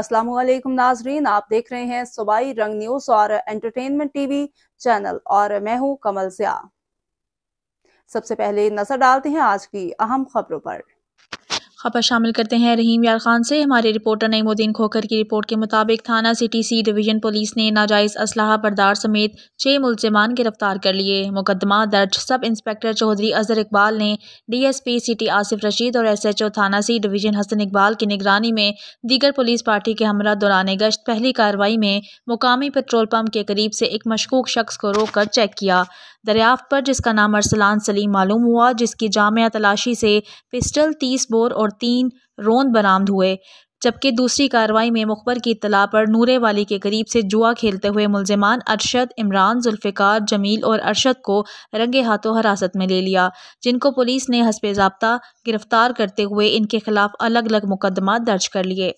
अस्सलाम वालेकुम नाजरीन आप देख रहे हैं सुबाई रंग न्यूज और एंटरटेनमेंट टीवी चैनल और मैं हूं कमल स्या सबसे पहले नजर डालते हैं आज की अहम खबरों पर खबर शामिल करते हैं रहीम यार खान से हमारे रिपोर्टर नईमुद्दीन खोखर की रिपोर्ट के मुताबिक थाना सिटी सी डिवीजन पुलिस ने नाजायज असलाह बरदार समेत छः मुलजमान गिरफ्तार कर लिए मुकदमा दर्ज सब इंस्पेक्टर चौधरी अजहर इकबाल ने D S P city Asif Rashid और एस एच ओ थाना सी डिवीजन हसन इकबाल की निगरानी में दीगर पुलिस पार्टी के हमरा दौरान गश्त पहली कार्रवाई में मुकामी पेट्रोल पम्प के करीब से एक मशकूक शख्स को रोक कर चेक किया दरियाफ्त पर जिसका नाम अरसलान सलीम मालूम हुआ जिसकी जामिया तलाशी से पिस्टल तीस बोर और और तीन रोंद बरामद हुए जबकि दूसरी कार्रवाई में मुखबर की इतला पर नूरे वाली के करीब से जुआ खेलते हुए मुलजमान अरशद इमरान जुल्फ़िकार जमील और अरशद को रंगे हाथों हिरासत में ले लिया जिनको पुलिस ने हसब जबता गिरफ़्तार करते हुए इनके खिलाफ अलग अलग मुकदमा दर्ज कर लिए